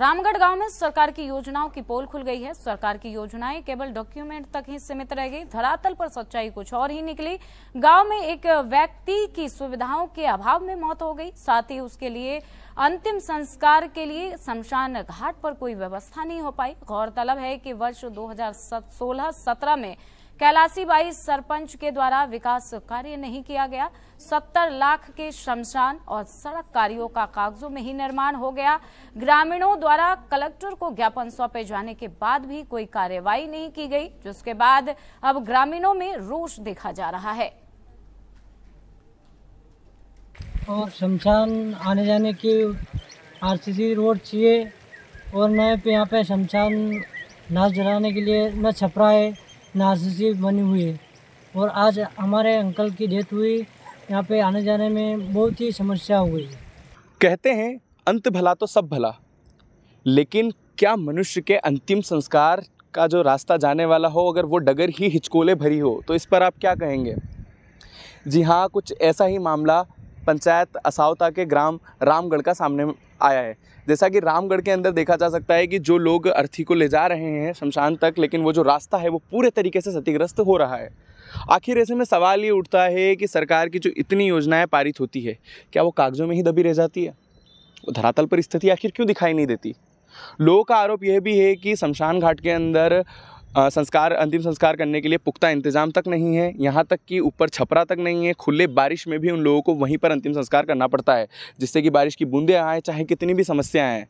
रामगढ़ गांव में सरकार की योजनाओं की पोल खुल गई है सरकार की योजनाएं केवल डॉक्यूमेंट तक ही सीमित रह गई धरातल पर सच्चाई कुछ और ही निकली गांव में एक व्यक्ति की सुविधाओं के अभाव में मौत हो गई साथ ही उसके लिए अंतिम संस्कार के लिए शमशान घाट पर कोई व्यवस्था नहीं हो पाई गौरतलब है कि वर्ष दो हजार में कैलासी बाई सरपंच के द्वारा विकास कार्य नहीं किया गया सत्तर लाख के शमशान और सड़क कार्यों का कागजों में ही निर्माण हो गया ग्रामीणों द्वारा कलेक्टर को ज्ञापन सौंपे जाने के बाद भी कोई कार्यवाही नहीं की गई जिसके बाद अब ग्रामीणों में रोष देखा जा रहा है और शमशान आने जाने की आरसीसी रोड चाहिए और मैं यहाँ पे शमशान नाच जलाने के लिए न छपरा है नाजी बनी हुई है और आज हमारे अंकल की डेथ हुई यहाँ पे आने जाने में बहुत ही समस्या हुई है कहते हैं अंत भला तो सब भला लेकिन क्या मनुष्य के अंतिम संस्कार का जो रास्ता जाने वाला हो अगर वो डगर ही हिचकोले भरी हो तो इस पर आप क्या कहेंगे जी हाँ कुछ ऐसा ही मामला पंचायत असावता के ग्राम रामगढ़ का सामने आया है जैसा कि रामगढ़ के अंदर देखा जा सकता है कि जो लोग अर्थी को ले जा रहे हैं शमशान तक लेकिन वो जो रास्ता है वो पूरे तरीके से क्षतिग्रस्त हो रहा है आखिर ऐसे में सवाल ये उठता है कि सरकार की जो इतनी योजनाएं पारित होती है क्या वो कागज़ों में ही दबी रह जाती है धरातल पर स्थिति आखिर क्यों दिखाई नहीं देती लोगों का आरोप यह भी है कि शमशान घाट के अंदर संस्कार अंतिम संस्कार करने के लिए पुख्ता इंतज़ाम तक नहीं है यहाँ तक कि ऊपर छपरा तक नहीं है खुले बारिश में भी उन लोगों को वहीं पर अंतिम संस्कार करना पड़ता है जिससे कि बारिश की बूंदें आएँ चाहे कितनी भी समस्याएँ आएँ